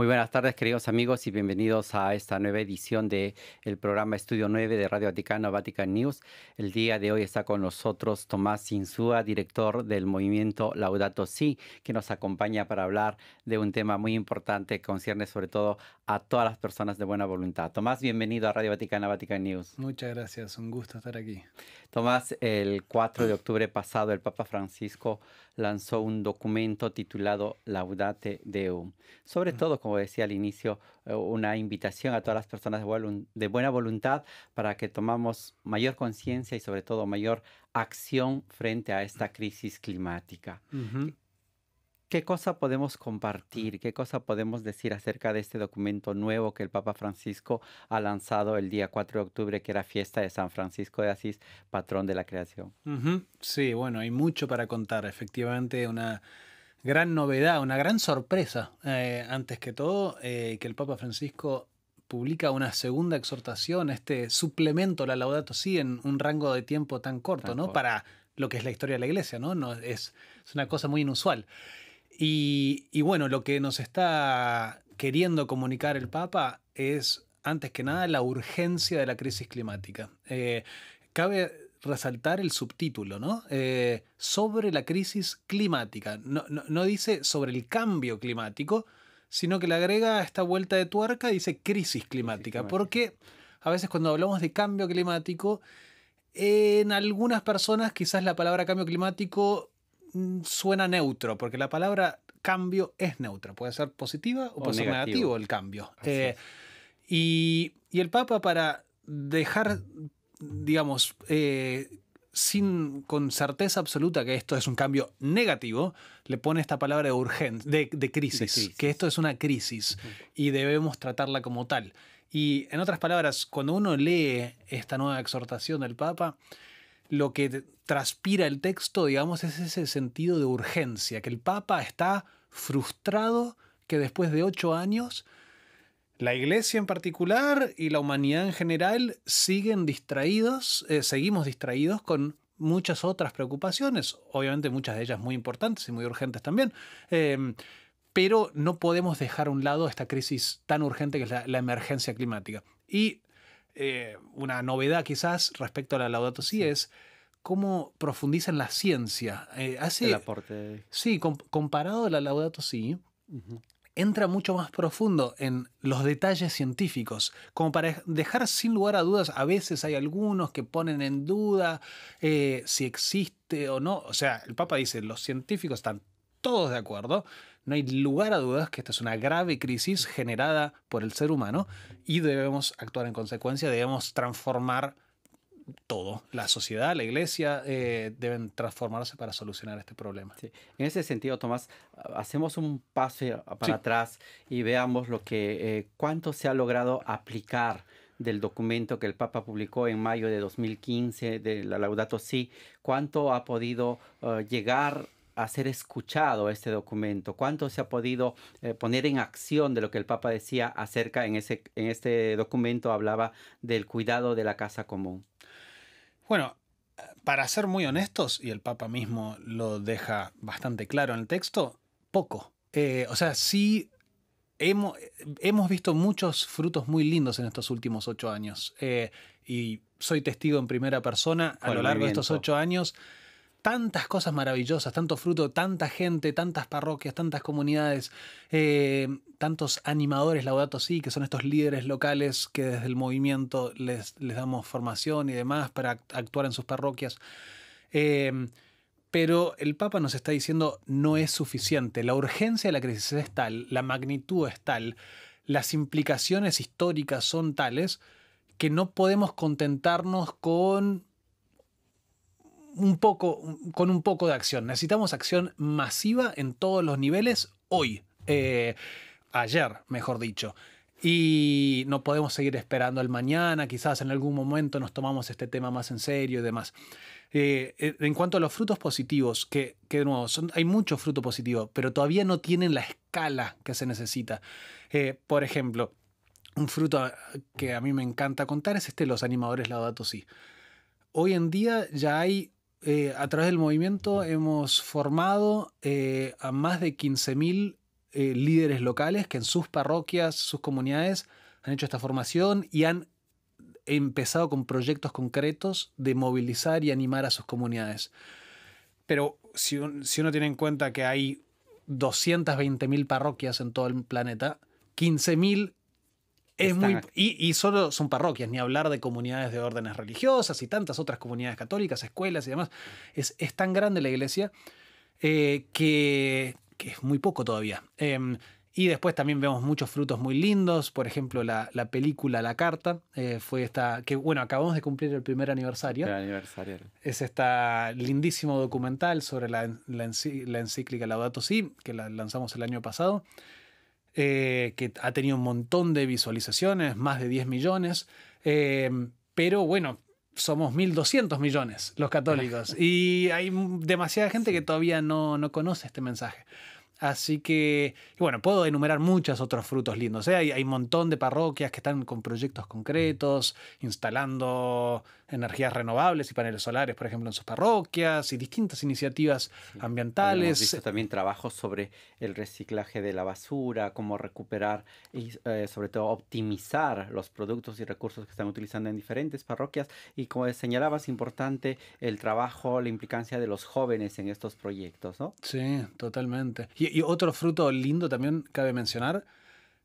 Muy buenas tardes, queridos amigos, y bienvenidos a esta nueva edición del programa Estudio 9 de Radio Vaticano, Vatican News. El día de hoy está con nosotros Tomás Insúa, director del movimiento Laudato Si, que nos acompaña para hablar de un tema muy importante que concierne sobre todo a todas las personas de buena voluntad. Tomás, bienvenido a Radio Vaticana, Vatican News. Muchas gracias, un gusto estar aquí. Tomás, el 4 de octubre pasado, el Papa Francisco lanzó un documento titulado Laudate Deum, sobre mm. todo decía al inicio, eh, una invitación a todas las personas de buena voluntad para que tomamos mayor conciencia y sobre todo mayor acción frente a esta crisis climática. ¿Qué cosa podemos compartir? ¿Qué cosa podemos decir acerca de este documento nuevo que el Papa Francisco ha lanzado el día 4 de octubre, que era fiesta de San Francisco de Asís, patrón de la creación? Sí, bueno, hay mucho para contar. Efectivamente, una gran novedad, una gran sorpresa, eh, antes que todo, eh, que el Papa Francisco publica una segunda exhortación, este suplemento, la Laudato Si, en un rango de tiempo tan corto, ¿no? Para lo que es la historia de la Iglesia, ¿no? no es, una cosa muy inusual. Y, bueno, lo que nos está queriendo comunicar el Papa es, antes que nada, la urgencia de la crisis climática. Eh, cabe resaltar el subtítulo, ¿no? Eh, sobre la crisis climática. No, dice sobre el cambio climático, sino que le agrega esta vuelta de tuerca, dice crisis climática, Porque a veces cuando hablamos de cambio climático, en algunas personas quizás la palabra cambio climático mm, suena neutro, porque la palabra cambio es neutra. Puede ser positiva o, puede ser negativo el cambio. Eh, y, y el Papa para dejar digamos, eh, sin, con certeza absoluta que esto es un cambio negativo, le pone esta palabra de de, crisis, que esto es una crisis y debemos tratarla como tal. Y en otras palabras, cuando uno lee esta nueva exhortación del Papa, lo que transpira el texto, digamos, es ese sentido de urgencia, que el Papa está frustrado que después de ocho años la iglesia en particular y la humanidad en general siguen distraídos, eh, seguimos distraídos con muchas otras preocupaciones, obviamente muchas de ellas muy importantes y muy urgentes también, em, pero no podemos dejar a un lado esta crisis tan urgente que es la, emergencia climática. Y eh, una novedad quizás respecto a la Laudato Si es cómo profundiza en la ciencia. Eh, hace, El aporte. Sí, comparado a la Laudato Si, entra mucho más profundo en los detalles científicos, como para dejar sin lugar a dudas, a veces hay algunos que ponen en duda eh, si existe o no. O sea, el Papa dice, los científicos están todos de acuerdo, no hay lugar a dudas que esta es una grave crisis generada por el ser humano y debemos actuar en consecuencia, debemos transformar todo. La sociedad, la iglesia eh, deben transformarse para solucionar este problema. En ese sentido, Tomás, hacemos un paso ah, para atrás y veamos lo que eh, cuánto se ha logrado aplicar del documento que el Papa publicó en mayo de 2015 del la Laudato Si, cuánto ha podido eh, llegar a ser escuchado este documento, cuánto se ha podido poner en acción de lo que el Papa decía acerca en, ese, en este documento hablaba del cuidado de la casa común. Bueno, eh, para ser muy honestos, y el Papa mismo lo deja bastante claro en el texto, poco. Eh, o sea, sí eh, hemos, visto muchos frutos muy lindos en estos últimos ocho años. y soy testigo en primera persona a lo largo de estos ocho años tantas cosas maravillosas, tanto fruto, tanta gente, tantas parroquias, tantas comunidades, eh, tantos animadores Laudato sí, que son estos líderes locales que desde el movimiento les, les damos formación y demás para actuar en sus parroquias. Em, pero el Papa nos está diciendo no es suficiente, la urgencia de la crisis es tal, la magnitud es tal, las implicaciones históricas son tales que no podemos contentarnos con un poco, con un poco de acción. Necesitamos acción masiva en todos los niveles hoy, eh, ayer, mejor dicho. Y no podemos seguir esperando al mañana, quizás en algún momento nos tomamos este tema más en serio y demás. Eh, eh, en cuanto a los frutos positivos, que, de nuevo, hay mucho fruto positivo, pero todavía no tienen la escala que se necesita. por ejemplo, un fruto que a mí me encanta contar es este los animadores Laudato sí Hoy en día ya hay eh, a través del movimiento hemos formado eh, a más de 15.000 eh, líderes locales que en sus parroquias, sus comunidades, han hecho esta formación y han empezado con proyectos concretos de movilizar y animar a sus comunidades. Pero si, si uno tiene en cuenta que hay 220.000 parroquias en todo el planeta, 15.000 es muy, y, solo son parroquias, ni hablar de comunidades de órdenes religiosas y tantas otras comunidades católicas, escuelas y demás. Es, tan grande la iglesia eh, que, es muy poco todavía. Em, y después también vemos muchos frutos muy lindos, por ejemplo la, película La Carta, eh, fue esta, que bueno, acabamos de cumplir el primer aniversario. Es esta lindísimo documental sobre la, la, la encíclica Laudato Si, que la lanzamos el año pasado. Eh, que ha tenido un montón de visualizaciones, más de 10 millones, em, pero bueno, somos 1.200 millones los católicos y hay demasiada gente que todavía no, conoce este mensaje. Así que, bueno, puedo enumerar muchos otros frutos lindos. ¿eh? hay, un montón de parroquias que están con proyectos concretos, instalando energías renovables y paneles solares, por ejemplo, en sus parroquias y distintas iniciativas ambientales. Hemos también trabajos sobre el reciclaje de la basura, cómo recuperar y eh, sobre todo optimizar los productos y recursos que están utilizando en diferentes parroquias. Y como señalabas, importante el trabajo, la implicancia de los jóvenes en estos proyectos, ¿no? Sí, totalmente. Y, otro fruto lindo también cabe mencionar,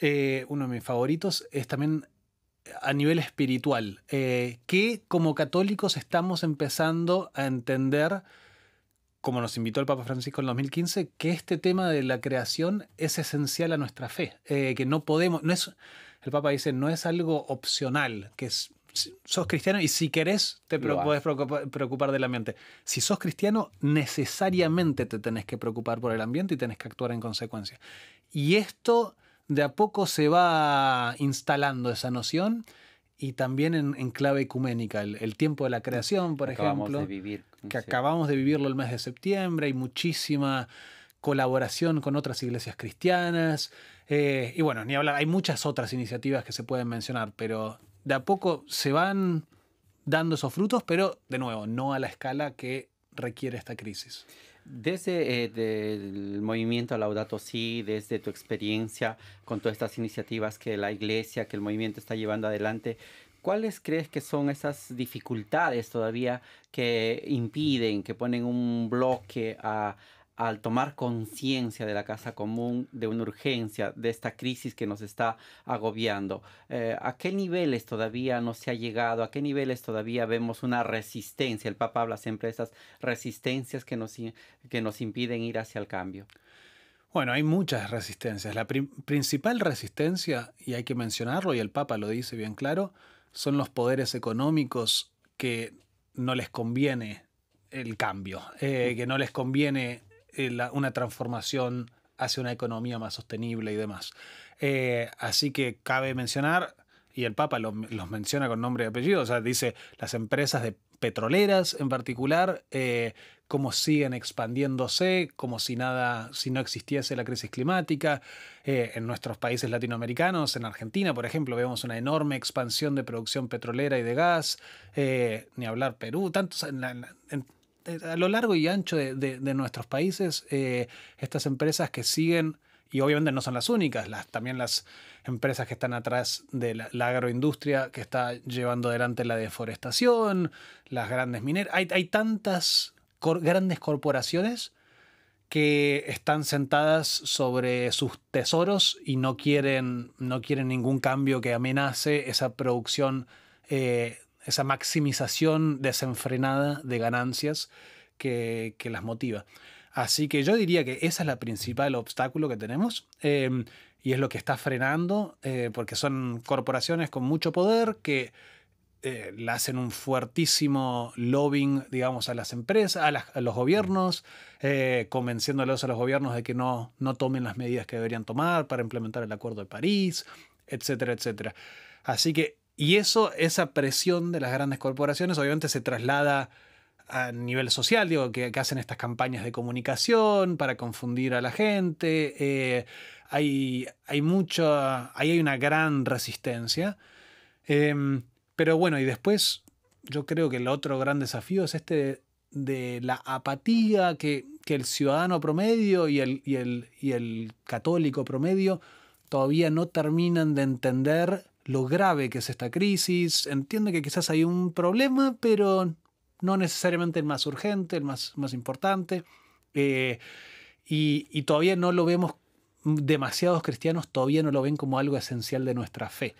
eh, uno de mis favoritos, es también a nivel espiritual, eh, que como católicos estamos empezando a entender, como nos invitó el Papa Francisco en 2015, que este tema de la creación es esencial a nuestra fe, eh, que no podemos, no es, el Papa dice, no es algo opcional, que sos cristiano y si querés te podés preocupar del ambiente. Si sos cristiano, necesariamente te tenés que preocupar por el ambiente y tenés que actuar en consecuencia. Y esto de a poco se va instalando esa noción y también en, clave ecuménica, el, tiempo de la creación, por ejemplo, que acabamos de vivirlo el mes de septiembre, hay muchísima colaboración con otras iglesias cristianas, eh, y bueno, ni hablar, hay muchas otras iniciativas que se pueden mencionar, pero de a poco se van dando esos frutos, pero de nuevo, no a la escala que requiere esta crisis. Desde eh, el movimiento Laudato Si, desde tu experiencia con todas estas iniciativas que la iglesia, que el movimiento está llevando adelante, ¿cuáles crees que son esas dificultades todavía que impiden, que ponen un bloque a, al tomar conciencia de la casa común, de una urgencia, de esta crisis que nos está agobiando. Eh, ¿A qué niveles todavía no se ha llegado? ¿A qué niveles todavía vemos una resistencia? El Papa habla siempre de esas resistencias que nos, que nos impiden ir hacia el cambio. Bueno, hay muchas resistencias. La principal resistencia, y hay que mencionarlo, y el Papa lo dice bien claro, son los poderes económicos que no les conviene el cambio, eh, que no les conviene eh, una transformación hacia una economía más sostenible y demás. Eh, así que cabe mencionar, y el Papa los menciona con nombre y apellido, o sea, dice las empresas de petroleras en particular, eh, cómo siguen expandiéndose, como si nada, si no existiese la crisis climática. en nuestros países latinoamericanos, en Argentina, por ejemplo, vemos una enorme expansión de producción petrolera y de gas, ni hablar Perú, tantos, en, la, eh, a lo largo y ancho de, nuestros países, eh, estas empresas que siguen, y obviamente no son las únicas, las, también las empresas que están atrás de la, agroindustria que está llevando adelante la deforestación, las grandes mineras, hay, tantas grandes corporaciones que están sentadas sobre sus tesoros y no quieren, no quieren ningún cambio que amenace esa producción eh, esa maximización desenfrenada de ganancias que, las motiva. Así que yo diría que esa es la principal obstáculo que tenemos em, y es lo que está frenando, eh, porque son corporaciones con mucho poder que eh, le hacen un fuertísimo lobbying, digamos, a las empresas, a, los gobiernos, eh, convenciéndolos a los gobiernos de que no, no tomen las medidas que deberían tomar para implementar el Acuerdo de París, etcétera, etcétera. Así que y eso, esa presión de las grandes corporaciones obviamente se traslada a nivel social, digo, que, hacen estas campañas de comunicación para confundir a la gente. Eh, hay, hay mucha, ahí hay una gran resistencia. Em, pero bueno, y después yo creo que el otro gran desafío es este de, la apatía que, el ciudadano promedio y el, y el, y el católico promedio todavía no terminan de entender lo grave que es esta crisis, entiende que quizás hay un problema, pero no necesariamente el más urgente, el más, más importante, eh, y, todavía no lo vemos demasiados cristianos todavía no lo ven como algo esencial de nuestra fe.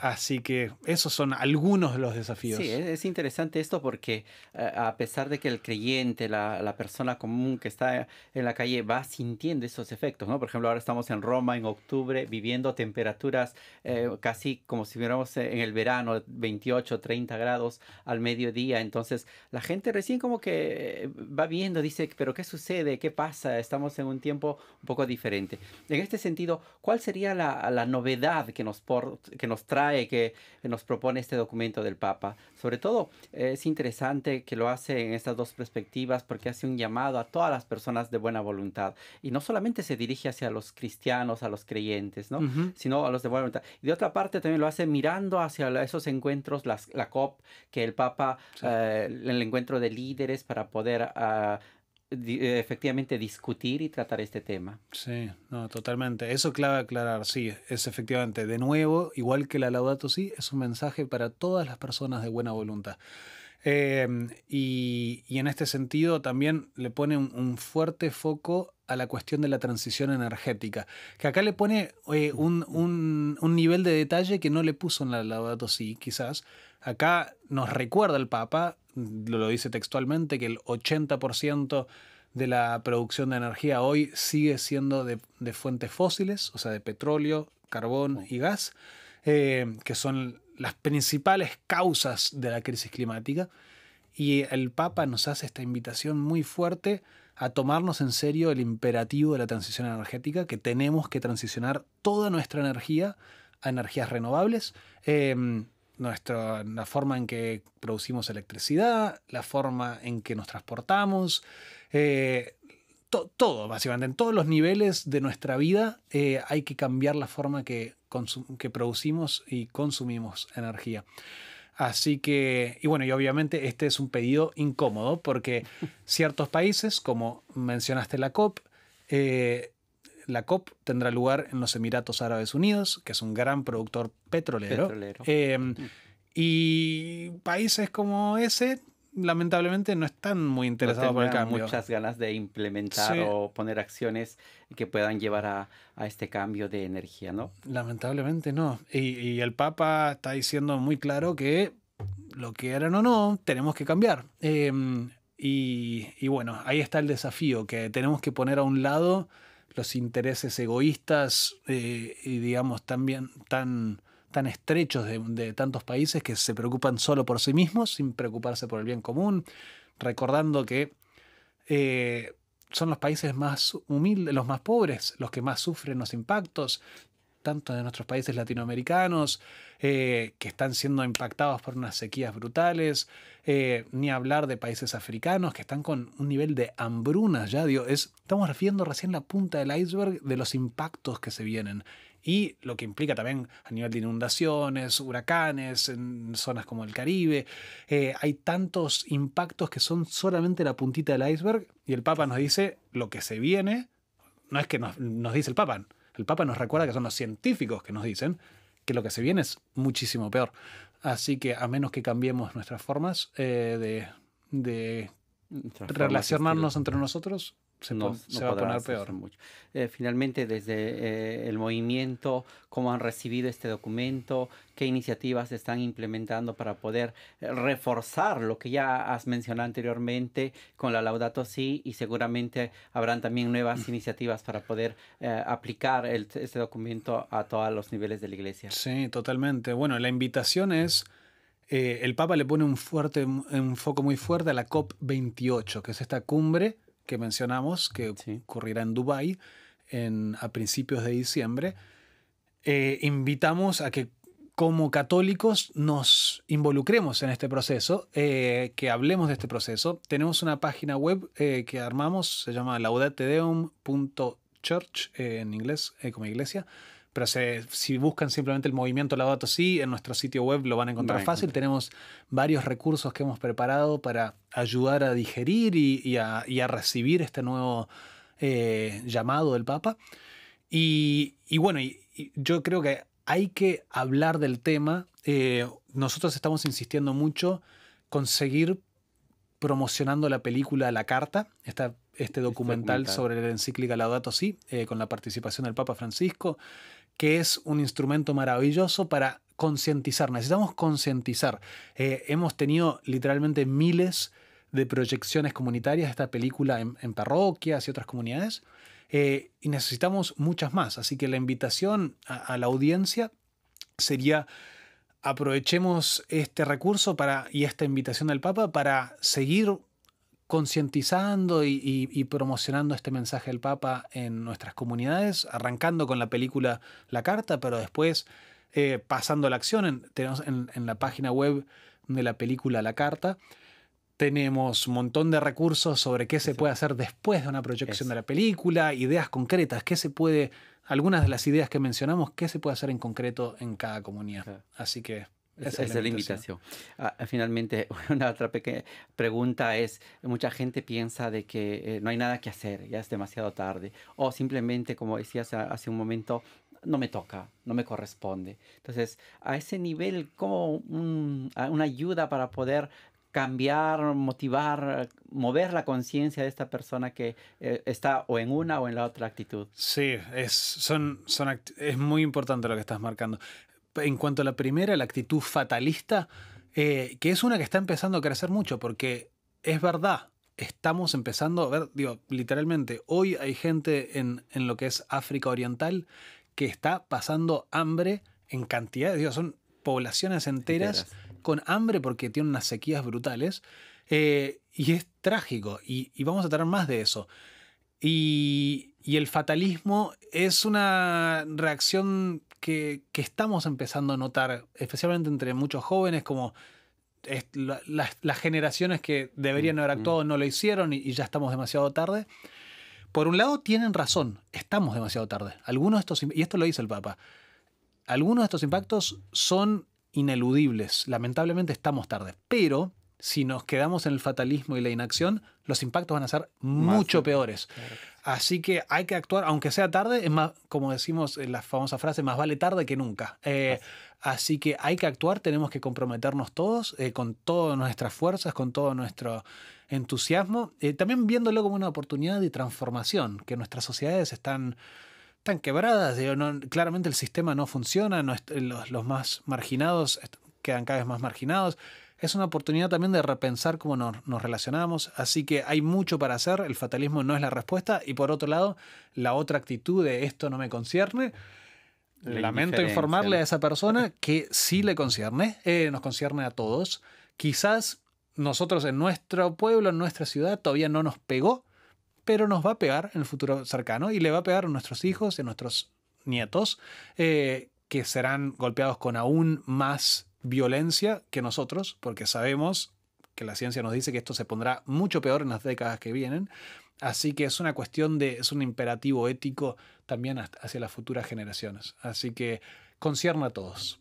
Así, que esos son algunos de los desafíos. Sí, es interesante esto porque eh, a pesar de que el creyente, la, persona común que está en la calle va sintiendo esos efectos, ¿no? Por ejemplo, ahora estamos en Roma en octubre viviendo temperaturas eh, casi como si viéramos en el verano, 28, 30 grados al mediodía. Entonces la gente recién como que eh, va viendo, dice, pero ¿qué sucede? ¿Qué pasa? Estamos en un tiempo un poco diferente. En este sentido, ¿cuál sería la, novedad que nos, que nos trae, que, nos propone este documento del Papa? Sobre todo, eh, es interesante que lo hace en estas dos perspectivas porque hace un llamado a todas las personas de buena voluntad. Y no solamente se dirige hacia los cristianos, a los creyentes, ¿no? sino a los de buena voluntad. Y de otra parte, también lo hace mirando hacia esos encuentros, las, la COP, que el Papa, eh, el encuentro de líderes para poder... Ah, eh, efectivamente discutir y tratar este tema. Sí, no, totalmente. Eso clave aclarar, sí, es efectivamente, de nuevo, igual que la Laudato sí es un mensaje para todas las personas de buena voluntad. Em, y, en este sentido también le pone un, fuerte foco a la cuestión de la transición energética, que acá le pone eh, un, nivel de detalle que no le puso en la Laudato Si, quizás. Acá nos recuerda el Papa, lo dice textualmente, que el 80% de la producción de energía hoy sigue siendo de, de, fuentes fósiles, o sea, de petróleo, carbón y gas, eh, que son las principales causas de la crisis climática. Y el Papa nos hace esta invitación muy fuerte a tomarnos en serio el imperativo de la transición energética, que tenemos que transicionar toda nuestra energía a energías renovables. Em, nuestra, la forma en que producimos electricidad, la forma en que nos transportamos, eh, todo, básicamente, en todos los niveles de nuestra vida eh, hay que cambiar la forma que que producimos y consumimos energía. Así que, y bueno, y obviamente este es un pedido incómodo porque ciertos países, como mencionaste la COP, eh, la COP tendrá lugar en los Emiratos Árabes Unidos, que es un gran productor petrolero. Eh, y países como ese lamentablemente no están muy interesados por el cambio. muchas ganas de implementar o poner acciones que puedan llevar a, este cambio de energía, ¿no? Lamentablemente no. Y, el Papa está diciendo muy claro que lo que eran o no, tenemos que cambiar. Em, y, bueno, ahí está el desafío, que tenemos que poner a un lado los intereses egoístas eh, y digamos también tan tan estrechos de, tantos países que se preocupan solo por sí mismos, sin preocuparse por el bien común, recordando que eh, son los países más humildes, los más pobres, los que más sufren los impactos, tanto de nuestros países latinoamericanos, eh, que están siendo impactados por unas sequías brutales, eh, ni hablar de países africanos que están con un nivel de hambrunas ya, estamos refiriendo recién la punta del iceberg de los impactos que se vienen y lo que implica también a nivel de inundaciones, huracanes, en zonas como el Caribe. Eh, hay tantos impactos que son solamente la puntita del iceberg y el Papa nos dice lo que se viene, no es que nos, dice el Papa, el Papa nos recuerda que son los científicos que nos dicen que lo que se viene es muchísimo peor. Así que a menos que cambiemos nuestras formas eh, de relacionarnos entre nosotros, se, va a poner peor. Mucho. Eh, finalmente, desde eh, el movimiento, cómo han recibido este documento, qué iniciativas están implementando para poder eh, reforzar lo que ya has mencionado anteriormente con la Laudato Si y seguramente habrán también nuevas mm. iniciativas para poder aplicar este documento a todos los niveles de la Iglesia. Sí, totalmente. Bueno, la invitación es... el Papa le pone un, fuerte, un foco muy fuerte a la COP28, que es esta cumbre que mencionamos, que ocurrirá en Dubái a principios de diciembre, eh, invitamos a que como católicos nos involucremos en este proceso, eh, que hablemos de este proceso. Tenemos una página web eh, que armamos, se llama laudatedeum.church, en inglés, como iglesia. Pero si buscan simplemente el movimiento Laudato Si, en nuestro sitio web lo van a encontrar fácil. Tenemos varios recursos que hemos preparado para ayudar a digerir y, a, recibir este nuevo eh, llamado del Papa. Y, bueno, yo creo que hay que hablar del tema. Eh, nosotros estamos insistiendo mucho conseguir, promocionando la película La Carta, este, este documental, sobre la encíclica Laudato Si, eh, con la participación del Papa Francisco que es un instrumento maravilloso para concientizar. Necesitamos concientizar. Eh, hemos tenido literalmente miles de proyecciones comunitarias, de esta película en, parroquias y otras comunidades, eh, y necesitamos muchas más. Así que la invitación a, la audiencia sería aprovechemos este recurso para, y esta invitación del Papa para seguir concientizando y, promocionando este mensaje del Papa en nuestras comunidades, arrancando con la película La Carta, pero después eh, pasando a la acción. En, tenemos en, la página web de la película La Carta, tenemos un montón de recursos sobre qué se puede hacer después de una proyección de la película, ideas concretas, qué se puede, algunas de las ideas que mencionamos, qué se puede hacer en concreto en cada comunidad. Así que esa, es la invitación. Ah, ah, finalmente, una otra pequeña pregunta es, mucha gente piensa de que eh, no hay nada que hacer, ya es demasiado tarde, o simplemente, como decías hace un momento, no me toca, no me corresponde. Entonces, a ese nivel, ¿cómo una ayuda para poder cambiar, motivar, mover la conciencia de esta persona que eh, está o en una o en la otra actitud. Sí, es, son, son es muy importante lo que estás marcando en cuanto a la primera, la actitud fatalista, eh, que es una que está empezando a crecer mucho, porque es verdad, estamos empezando a ver, digo, literalmente, hoy hay gente en, lo que es África Oriental que está pasando hambre en cantidades, digo, son poblaciones enteras, con hambre porque tienen unas sequías brutales, eh, y es trágico, y, y vamos a tener más de eso. Y y el fatalismo es una reacción que, estamos empezando a notar, especialmente entre muchos jóvenes, como las, generaciones que deberían haber actuado no lo hicieron y, ya estamos demasiado tarde. Por un lado, tienen razón, estamos demasiado tarde. Algunos estos, y esto lo dice el Papa, algunos de estos impactos son ineludibles. Lamentablemente estamos tarde. Pero si nos quedamos en el fatalismo y la inacción, los impactos van a ser mucho peores. Así que hay que actuar, aunque sea tarde, es más, como decimos en la famosa frase, más vale tarde que nunca. Eh, así que hay que actuar, tenemos que comprometernos todos, eh, con todas nuestras fuerzas, con todo nuestro entusiasmo, eh, también viéndolo como una oportunidad de transformación, que nuestras sociedades están quebradas. claramente el sistema no funciona, los, los, más marginados quedan cada vez más marginados es una oportunidad también de repensar cómo nos, relacionamos, así que hay mucho para hacer, el fatalismo no es la respuesta, y por otro lado, la otra actitud de esto no me concierne, lamento informarle a esa persona que sí le concierne, eh, nos concierne a todos, quizás nosotros en nuestro pueblo, en nuestra ciudad, todavía no nos pegó, pero nos va a pegar en el futuro cercano y le va a pegar a nuestros hijos y a nuestros nietos, eh, que serán golpeados con aún más violencia que nosotros, porque sabemos que la ciencia nos dice que esto se pondrá mucho peor en las décadas que vienen. Así que es una cuestión de, es un imperativo ético también hacia las futuras generaciones. Así que concierne a todos.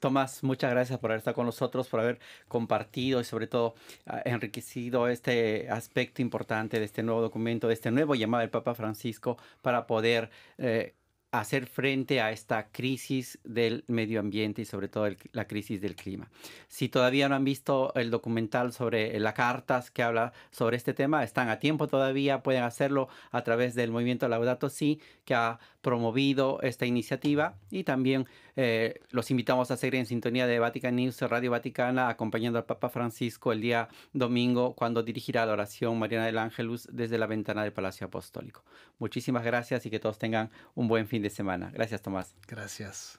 Tomás, muchas gracias por haber con nosotros, por haber compartido y sobre todo ah, enriquecido este aspecto importante de este nuevo documento, de este nuevo llamado del Papa Francisco para poder eh, hacer frente a esta crisis del medio ambiente y sobre todo la crisis del clima. Si todavía no han visto el documental sobre la cartas que habla sobre este tema, están a tiempo todavía, pueden hacerlo a través del movimiento Laudato Si, que ha promovido esta iniciativa y también eh, los invitamos a seguir en sintonía de Vatican News, Radio Vaticana, acompañando al Papa Francisco el día domingo cuando dirigirá la oración Mariana del Ángelus desde la ventana del Palacio Apostólico. Muchísimas gracias y que todos tengan un buen fin de semana. Gracias, Tomás. Gracias.